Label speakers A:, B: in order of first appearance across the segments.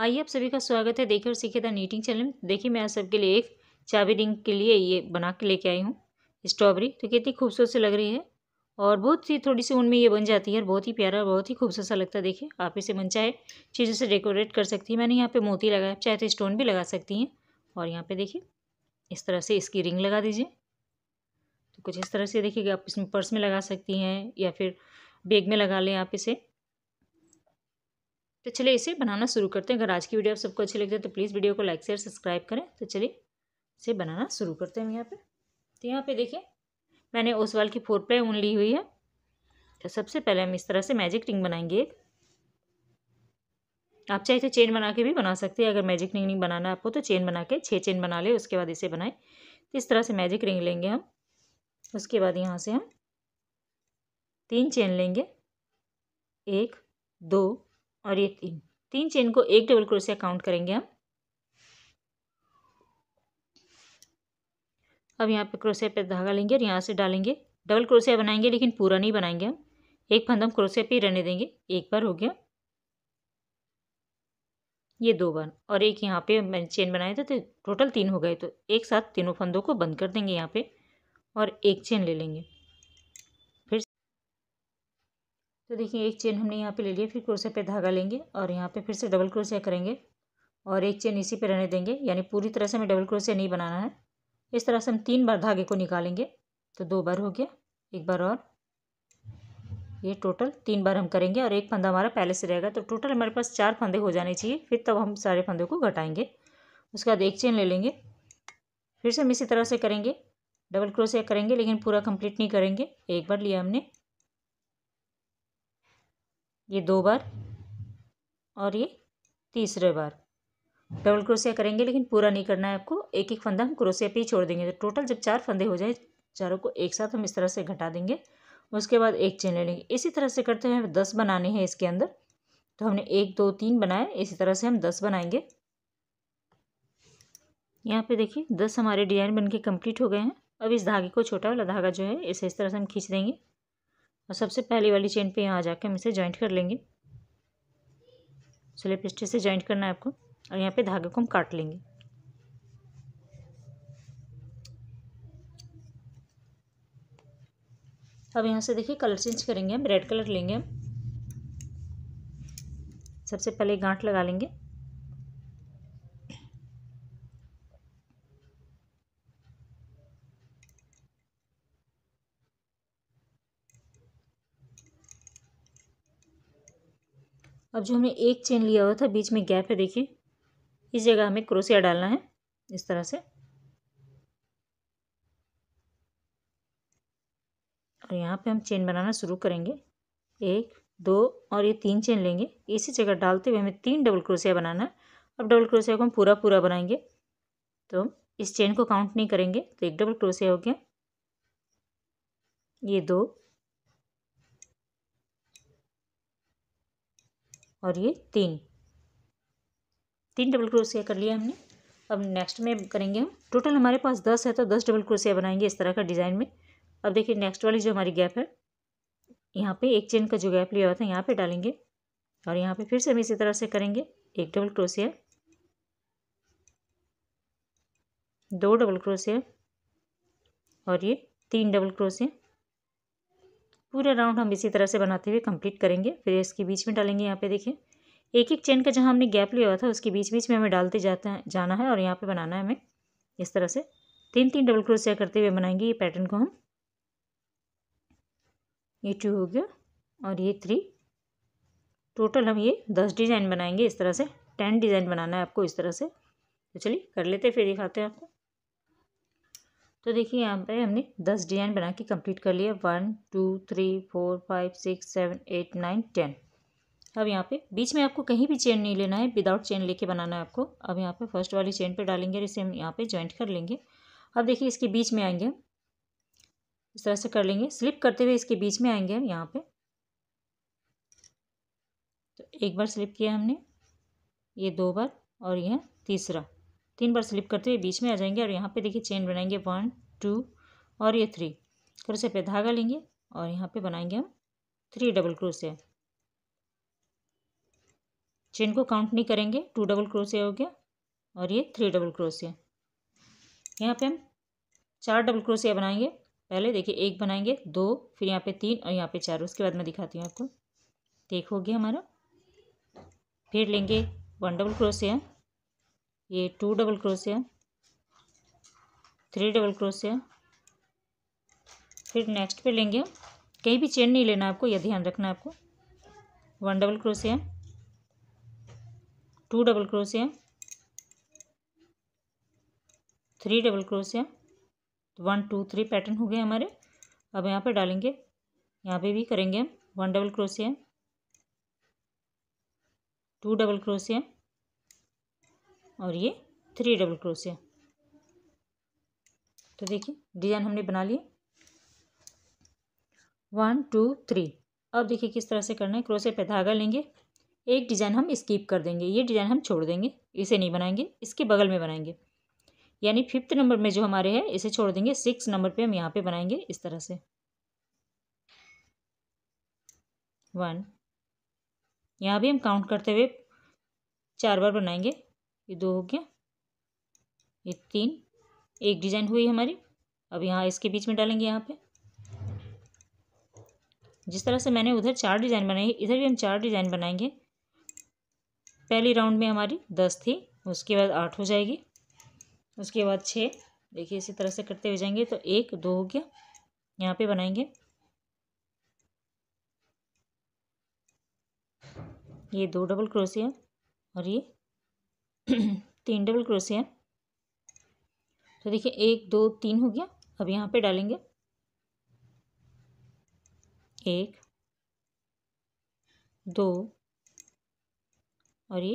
A: आइए आप सभी का स्वागत है देखिए और सीखिए द नीटिंग चैनल में देखिए मैं आप सबके लिए एक चाबी रिंग के लिए ये बना के लेके आई हूँ स्ट्रॉबेरी तो कितनी खूबसूरत से लग रही है और बहुत ही थोड़ी सी उनमें ये बन जाती है और बहुत ही प्यारा बहुत ही खूबसूरत सा लगता है देखिए आप इसे मन चाहे चीज़ों से डेकोरेट कर सकती है मैंने यहाँ पर मोती लगाया चाहे तो स्टोन भी लगा सकती हैं और यहाँ पर देखिए इस तरह से इसकी रिंग लगा दीजिए तो कुछ इस तरह से देखिए आप इसमें पर्स में लगा सकती हैं या फिर बैग में लगा लें आप इसे तो चलिए इसे बनाना शुरू करते हैं अगर आज की वीडियो आप सबको अच्छी लगती है तो प्लीज़ वीडियो को लाइक शेयर सब्सक्राइब करें तो चलिए इसे बनाना शुरू करते हैं हम यहाँ पर तो यहाँ पर देखिए मैंने ओसवाल की फोर प्लाई ऊन ली हुई है तो सबसे पहले हम इस तरह से मैजिक रिंग बनाएंगे एक आप चाहे तो चेन बना के भी बना सकते हैं अगर मैजिक रिंग नहीं बनाना आपको तो चेन बना के छः चेन बना ले उसके बाद इसे बनाएं तो इस तरह से मैजिक रिंग लेंगे हम उसके बाद यहाँ से हम तीन चेन लेंगे एक दो और ये तीन तीन चेन को एक डबल क्रोशिया काउंट करेंगे हम अब यहाँ पे क्रोशिया पे धागा लेंगे और यहाँ से डालेंगे डबल क्रोशिया बनाएंगे लेकिन पूरा नहीं बनाएंगे हम एक फंद हम क्रोशिया पे ही रहने देंगे एक बार हो गया ये दो बार और एक यहाँ पे मैंने चेन बनाया था तो टोटल तीन हो गए तो एक साथ तीनों फंदों को बंद कर देंगे यहाँ पे और एक चेन ले लेंगे तो देखिए एक चेन हमने यहाँ पे ले लिया फिर क्रोशिया पे धागा लेंगे और यहाँ पे फिर से डबल क्रोशिया करेंगे और एक चेन इसी पे रहने देंगे यानी पूरी तरह से हमें डबल क्रोशिया नहीं बनाना है इस तरह से हम तीन बार धागे को निकालेंगे तो दो बार हो गया एक बार और ये टोटल तीन बार हम करेंगे और एक फंदा हमारा पहले से रहेगा तो टोटल हमारे पास चार फंदे हो जाने चाहिए फिर तब हम सारे फंदे को घटाएँगे उसके बाद एक चेन ले लेंगे फिर से हम इसी तरह से करेंगे डबल क्रोशिया करेंगे लेकिन पूरा कंप्लीट नहीं करेंगे एक बार लिया हमने ये दो बार और ये तीसरे बार डबल क्रोशिया करेंगे लेकिन पूरा नहीं करना है आपको एक एक फंदा हम क्रोशिया पे ही छोड़ देंगे तो टोटल जब चार फंदे हो जाए चारों को एक साथ हम इस तरह से घटा देंगे उसके बाद एक चेन ले लेंगे इसी तरह से करते हुए दस बनाने हैं इसके अंदर तो हमने एक दो तीन बनाए इसी तरह से हम दस बनाएंगे यहाँ पे देखिए दस हमारे डिजाइन बनके कंप्लीट हो गए हैं अब इस धागे को छोटा वाला धागा जो है इसे इस तरह से हम खींच देंगे और सबसे पहली वाली चेन पे यहाँ जाके हम इसे जॉइंट कर लेंगे स्लिप स्टिच से जॉइंट करना है आपको और यहाँ पे धागे को हम काट लेंगे अब यहाँ से देखिए कलर चेंज करेंगे हम रेड कलर लेंगे हम सबसे पहले गांठ लगा लेंगे अब जो हमने एक चेन लिया हुआ था बीच में गैप है देखिए इस जगह हमें क्रोसिया डालना है इस तरह से और यहाँ पे हम चेन बनाना शुरू करेंगे एक दो और ये तीन चेन लेंगे इसी जगह डालते हुए हमें तीन डबल क्रोसिया बनाना है अब डबल क्रोसिया को हम पूरा पूरा बनाएंगे तो हम इस चेन को काउंट नहीं करेंगे तो एक डबल क्रोसिया हो गया ये दो और ये तीन तीन डबल क्रोशिया कर लिया हमने अब नेक्स्ट में करेंगे हम टोटल हमारे पास दस है तो दस डबल क्रोशिया बनाएंगे इस तरह का डिज़ाइन में अब देखिए नेक्स्ट वाली जो हमारी गैप है यहाँ पे एक चेन का जो गैप लिया हुआ था यहाँ पे डालेंगे और यहाँ पे फिर से हम इसी तरह से करेंगे एक डबल क्रोशिया दो डबल क्रोशिया और ये तीन डबल क्रोशिया पूरा राउंड हम इसी तरह से बनाते हुए कंप्लीट करेंगे फिर इसके बीच में डालेंगे यहाँ पे देखिए एक एक चेन का जहाँ हमने गैप लिया हुआ था उसके बीच बीच में हमें डालते जाते हैं जाना है और यहाँ पे बनाना है हमें इस तरह से तीन तीन डबल क्रोशिया करते हुए बनाएंगे ये पैटर्न को हम ये टू हो गया और ये थ्री टोटल हम ये दस डिज़ाइन बनाएंगे इस तरह से टेन डिज़ाइन बनाना है आपको इस तरह से तो चलिए कर लेते हैं फिर दिखाते हैं आपको तो देखिए यहाँ पे हमने दस डिजाइन बना के कंप्लीट कर लिया one two three four five six seven eight nine ten अब यहाँ पे बीच में आपको कहीं भी चेन नहीं लेना है विदाउट चेन लेके बनाना है आपको अब यहाँ पे फर्स्ट वाली चेन पे डालेंगे और इसे हम यहाँ पे ज्वाइंट कर लेंगे अब देखिए इसके बीच में आएंगे हम इस तरह से कर लेंगे स्लिप करते हुए इसके बीच में आएंगे हम यहाँ पर तो एक बार स्लिप किया हमने ये दो बार और यह तीसरा तीन बार स्लिप करते हुए बीच में आ जाएंगे और यहाँ पे देखिए चेन बनाएंगे वन टू और ये थ्री क्रोसे पे धागा लेंगे और यहाँ पे बनाएंगे हम थ्री डबल क्रोसे चेन को काउंट नहीं करेंगे टू डबल क्रोसे हो गया और ये थ्री डबल क्रोसे यहाँ पे हम चार डबल क्रोसिया बनाएंगे पहले देखिए एक बनाएंगे दो फिर यहाँ पे तीन और यहाँ पे चार उसके बाद मैं दिखाती हूँ आपको एक हो गया हमारा फिर लेंगे वन डबल क्रोसिया ये two double crochet three double crochet फिर नेक्स्ट पे लेंगे कहीं भी चेन नहीं लेना आपको यह ध्यान रखना है आपको one double crochet two double crochet three double crochet one two three pattern हो गए हमारे अब यहाँ पे डालेंगे यहाँ पे भी करेंगे हम one double crochet two double crochet और ये थ्री डबल क्रोशिया तो देखिए डिजाइन हमने बना लिए वन टू थ्री अब देखिए किस तरह से करना है क्रोसे पे धागा लेंगे एक डिज़ाइन हम स्कीप कर देंगे ये डिज़ाइन हम छोड़ देंगे इसे नहीं बनाएंगे इसके बगल में बनाएंगे यानी फिफ्थ नंबर में जो हमारे है इसे छोड़ देंगे सिक्स नंबर पे हम यहाँ पे बनाएंगे इस तरह से वन यहाँ भी हम काउंट करते हुए चार बार बनाएंगे ये दो हो गया ये तीन एक डिजाइन हुई हमारी अब यहाँ इसके बीच में डालेंगे यहाँ पे जिस तरह से मैंने उधर चार डिज़ाइन बनाई इधर भी हम चार डिज़ाइन बनाएंगे पहली राउंड में हमारी दस थी उसके बाद आठ हो जाएगी उसके बाद छः देखिए इसी तरह से करते हुए जाएंगे तो एक दो हो गया यहाँ पे बनाएंगे ये दो डबल क्रोसिया और ये तीन डबल क्रोशिया तो देखिए एक दो तीन हो गया अब यहाँ पे डालेंगे एक दो और ये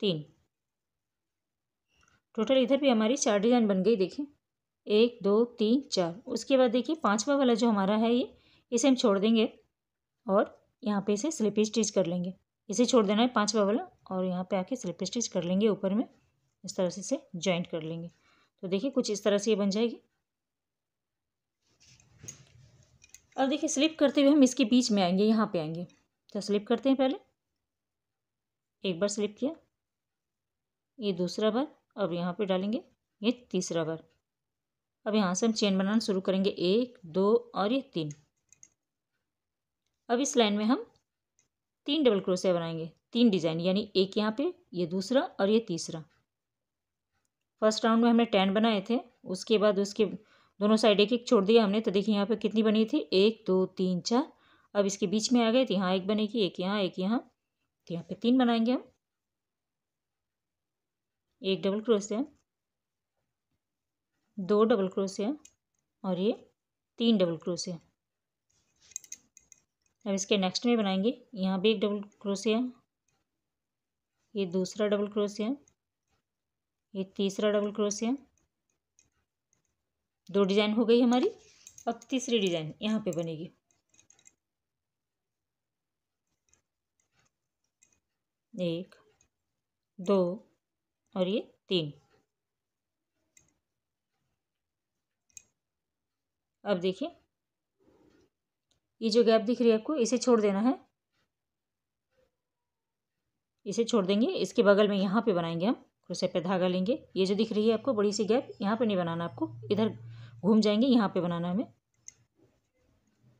A: तीन टोटल इधर भी हमारी चार डिज़ाइन बन गई देखिए एक दो तीन चार उसके बाद देखिए पांचवा वाला जो हमारा है ये इसे हम छोड़ देंगे और यहाँ पे इसे स्लिप स्टिच कर लेंगे इसे छोड़ देना है पांचवा वाला और यहाँ पे आके स्लिप स्टिच कर लेंगे ऊपर में इस तरह से इसे ज्वाइंट कर लेंगे तो देखिए कुछ इस तरह से ये बन जाएगी और देखिए स्लिप करते हुए हम इसके बीच में आएंगे यहाँ पे आएंगे तो स्लिप करते हैं पहले एक बार स्लिप किया ये दूसरा बार अब यहाँ पे डालेंगे ये तीसरा बार अब यहाँ से हम चेन बनाना शुरू करेंगे एक दो और ये तीन अब इस लाइन में हम तीन डबल क्रोसिया बनाएंगे तीन डिज़ाइन यानी एक यहाँ पे ये दूसरा और ये तीसरा फर्स्ट राउंड में हमने टेन बनाए थे उसके बाद उसके दोनों साइड एक एक छोड़ दिया हमने तो देखिए यहाँ पे कितनी बनी थी एक दो तीन चार अब इसके बीच में आ गए तो यहाँ एक बनेगी एक यहाँ एक यहाँ तो यहाँ पे तीन बनाएंगे हम एक डबल क्रोस है दो डबल क्रोस है और ये तीन डबल है अब इसके नेक्स्ट में बनाएंगे यहाँ भी एक डबल है ये दूसरा डबल क्रोशिया ये तीसरा डबल क्रोशिया दो डिज़ाइन हो गई हमारी अब तीसरी डिज़ाइन यहाँ पे बनेगी एक दो और ये तीन अब देखिए ये जो गैप दिख रही है आपको इसे छोड़ देना है इसे छोड़ देंगे इसके बगल में यहाँ पे बनाएंगे हम क्रोसे पे धागा लेंगे ये जो दिख रही है आपको बड़ी सी गैप यहाँ पे नहीं बनाना आपको इधर घूम जाएंगे यहाँ पे बनाना हमें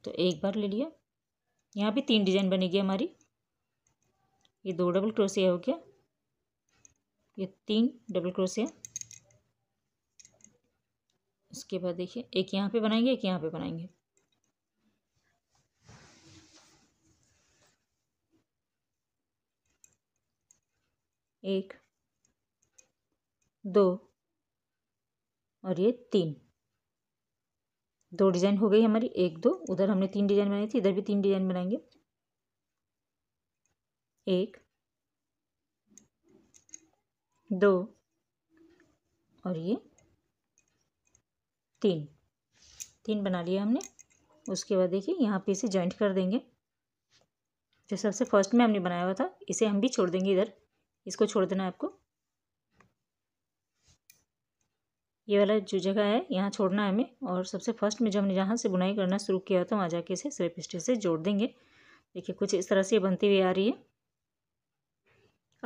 A: तो एक बार ले लिया यहाँ पे तीन डिजाइन बनेगी हमारी ये दो डबल क्रोसिया हो गया ये तीन डबल क्रोसिया उसके बाद देखिए एक यहाँ पर बनाएंगे एक यहाँ पर बनाएंगे एक दो और ये तीन दो डिज़ाइन हो गई हमारी एक दो उधर हमने तीन डिज़ाइन बनाई थी इधर भी तीन डिज़ाइन बनाएंगे एक दो और ये तीन तीन बना लिया हमने उसके बाद देखिए यहाँ पे इसे जॉइंट कर देंगे जो सबसे फर्स्ट में हमने बनाया हुआ था इसे हम भी छोड़ देंगे इधर इसको छोड़ देना आपको ये वाला जो जगह है यहाँ छोड़ना है हमें और सबसे फर्स्ट में जो हमने जहाँ से बुनाई करना शुरू किया था वहाँ जाके इसे स्लिप स्टिच से जोड़ देंगे देखिए कुछ इस तरह से ये बनती हुई आ रही है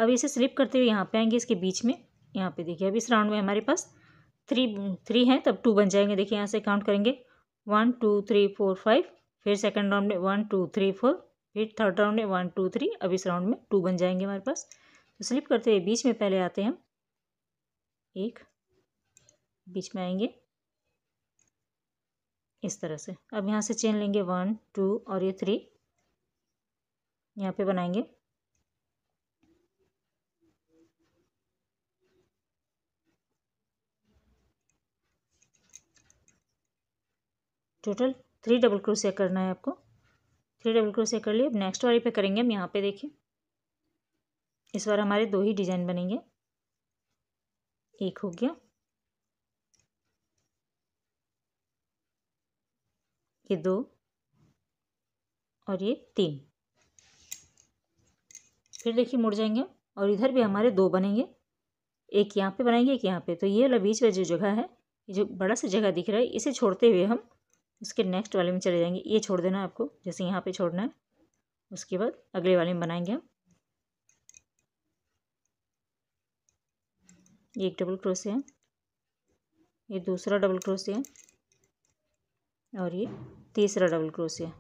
A: अब इसे स्लिप करते हुए यहाँ पे आएंगे इसके बीच में यहाँ पे देखिए अब इस राउंड में हमारे पास थ्री थ्री हैं तब टू बन जाएंगे देखिए यहाँ से काउंट करेंगे one two three four five फिर सेकेंड राउंड में वन टू थ्री फोर फिर थर्ड राउंड में वन टू थ्री अब इस राउंड में टू बन जाएंगे हमारे पास तो स्लिप करते हुए बीच में पहले आते हैं हम एक बीच में आएंगे इस तरह से अब यहाँ से चेन लेंगे वन टू और ये थ्री यहाँ पे बनाएंगे टोटल थ्री डबल क्रोशिया करना है आपको थ्री डबल क्रोशिया कर लिए अब नेक्स्ट वाली पे करेंगे हम यहाँ पे देखिए इस बार हमारे दो ही डिज़ाइन बनेंगे एक हो गया ये दो और ये तीन फिर देखिए मुड़ जाएंगे और इधर भी हमारे दो बनेंगे एक यहाँ पे बनाएंगे एक यहाँ पे तो ये वाला बीच का जो जगह है ये जो बड़ा सा जगह दिख रहा है इसे छोड़ते हुए हम उसके नेक्स्ट वाले में चले जाएंगे ये छोड़ देना है आपको जैसे यहाँ पे छोड़ना है उसके बाद अगले वाले में बनाएंगे हम ये एक डबल है ये दूसरा डबल क्रोशिया और ये तीसरा डबल है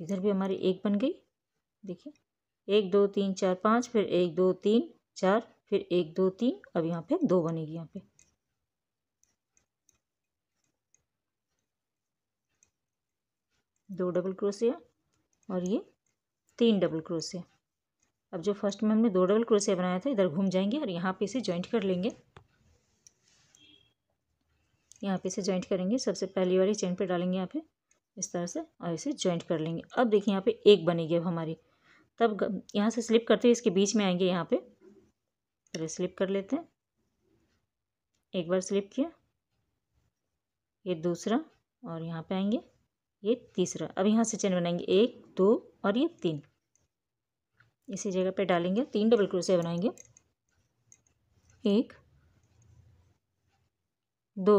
A: इधर भी हमारी एक बन गई देखिए एक दो तीन चार पाँच फिर एक दो तीन चार फिर एक दो तीन अब यहाँ पे दो बनेगी यहाँ पे दो डबल क्रोशिया और ये तीन डबल क्रोशिया अब जो फर्स्ट में हमने दो डबल क्रोशिया बनाया था इधर घूम जाएंगे और यहाँ पे इसे जॉइंट कर लेंगे यहाँ पे इसे जॉइंट करेंगे सबसे पहली वाली चेन पे डालेंगे यहाँ पे इस तरह से और इसे जॉइंट कर लेंगे अब देखिए यहाँ पे एक बनेगी अब हमारी तब यहाँ से स्लिप करते हुए इसके बीच में आएंगे यहाँ पे पहले स्लिप कर लेते हैं एक बार स्लिप किया ये दूसरा और यहाँ पे आएंगे ये तीसरा अब यहाँ से चेन बनाएंगे एक दो और ये तीन इसी जगह पे डालेंगे तीन डबल क्रोसे बनाएंगे एक दो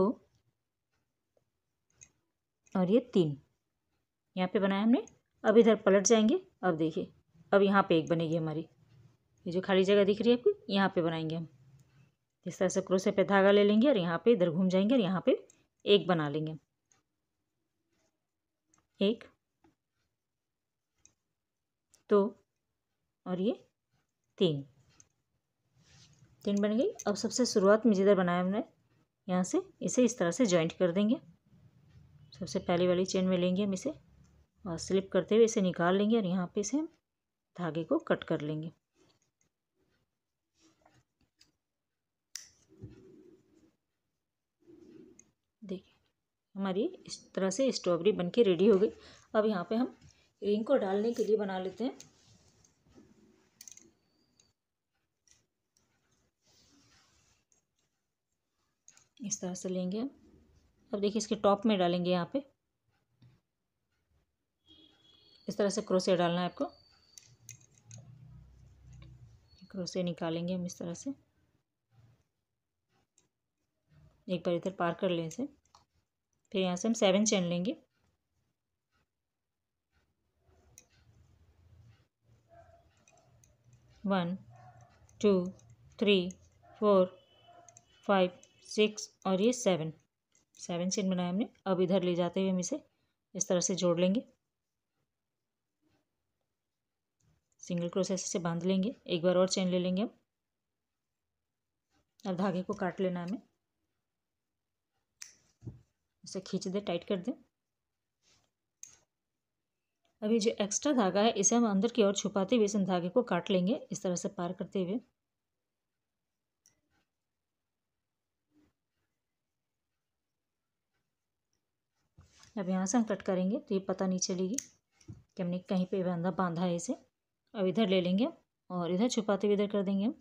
A: और ये तीन यहाँ पे बनाया हमने अब इधर पलट जाएंगे अब देखिए अब यहाँ पे एक बनेगी हमारी ये जो खाली जगह दिख रही है आपकी यहाँ पे बनाएंगे हम इस तरह से क्रोशे पे धागा ले लेंगे और यहाँ पे इधर घूम जाएंगे और यहाँ पे एक बना लेंगे एक दो और ये तीन तीन बन गई अब सबसे शुरुआत में जिधर बनाया हमने यहाँ से इसे इस तरह से जॉइंट कर देंगे सबसे पहले वाली चेन में लेंगे हम इसे और स्लिप करते हुए इसे निकाल लेंगे और यहाँ पे इसे हम धागे को कट कर लेंगे देखिए हमारी इस तरह से स्ट्रॉबेरी बनके रेडी हो गई अब यहाँ पे हम रिंग को डालने के लिए बना लेते हैं इस तरह से लेंगे अब देखिए इसके टॉप में डालेंगे यहाँ पे इस तरह से क्रोसे डालना है आपको क्रोसे निकालेंगे हम इस तरह से एक बार इधर पार कर लें इसे फिर यहाँ से हम सेवन चैन लेंगे one two three four five six और ये सेवन सेवन चेन बनाया हमने अब इधर ले जाते हुए हम इसे इस तरह से जोड़ लेंगे सिंगल क्रोसेस से बांध लेंगे एक बार और चेन ले लेंगे हम अब धागे को काट लेना हमें इसे खींच दे टाइट कर दें अभी जो एक्स्ट्रा धागा है इसे हम अंदर की ओर छुपाते हुए इस धागे को काट लेंगे इस तरह से पार करते हुए अब यहाँ से हम कट करेंगे तो ये पता नहीं चलेगी कि हमने कहीं पे बांधा बांधा है इसे अब इधर ले लेंगे और इधर छुपाते हुए इधर कर देंगे हम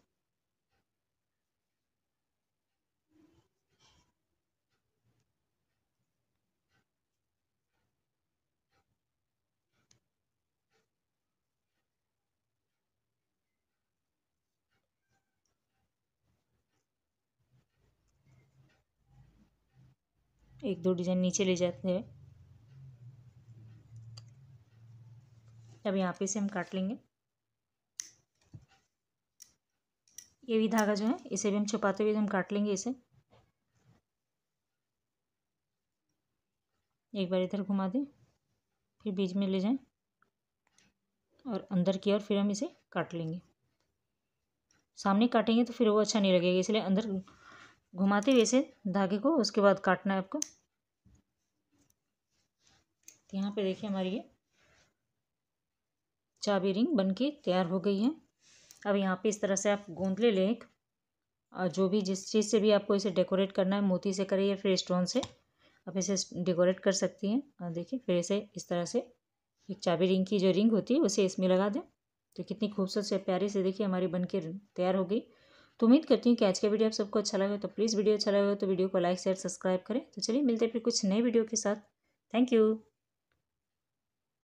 A: एक दो डिज़ाइन नीचे ले जाते हैं अब यहाँ पे से हम काट लेंगे ये भी धागा जो है इसे भी हम छुपाते हुए हम काट लेंगे इसे एक बार इधर घुमा दें फिर बीच में ले जाएं और अंदर की ओर फिर हम इसे काट लेंगे सामने काटेंगे तो फिर वो अच्छा नहीं लगेगा इसलिए अंदर घुमाते हुए इसे धागे को उसके बाद काटना है आपको तो यहाँ पे देखिए हमारी ये चाबी रिंग बन के तैयार हो गई है अब यहाँ पे इस तरह से आप गूंद ले लें और जो भी जिस चीज़ से भी आपको इसे डेकोरेट करना है मोती से करें या फिर स्टोन से आप इसे डेकोरेट कर सकती हैं और देखिए फिर इसे इस तरह से एक चाबी रिंग की जो रिंग होती है उसे इसमें लगा दें तो कितनी खूबसूरत से प्यारी से देखिए हमारी बन तैयार हो गई तो उम्मीद करती हूँ कि आज का वीडियो आप सबको अच्छा लगे तो प्लीज़ वीडियो अच्छा लगे तो वीडियो को लाइक शेयर सब्सक्राइब करें तो चलिए मिलते हैं फिर कुछ नए वीडियो के साथ थैंक यू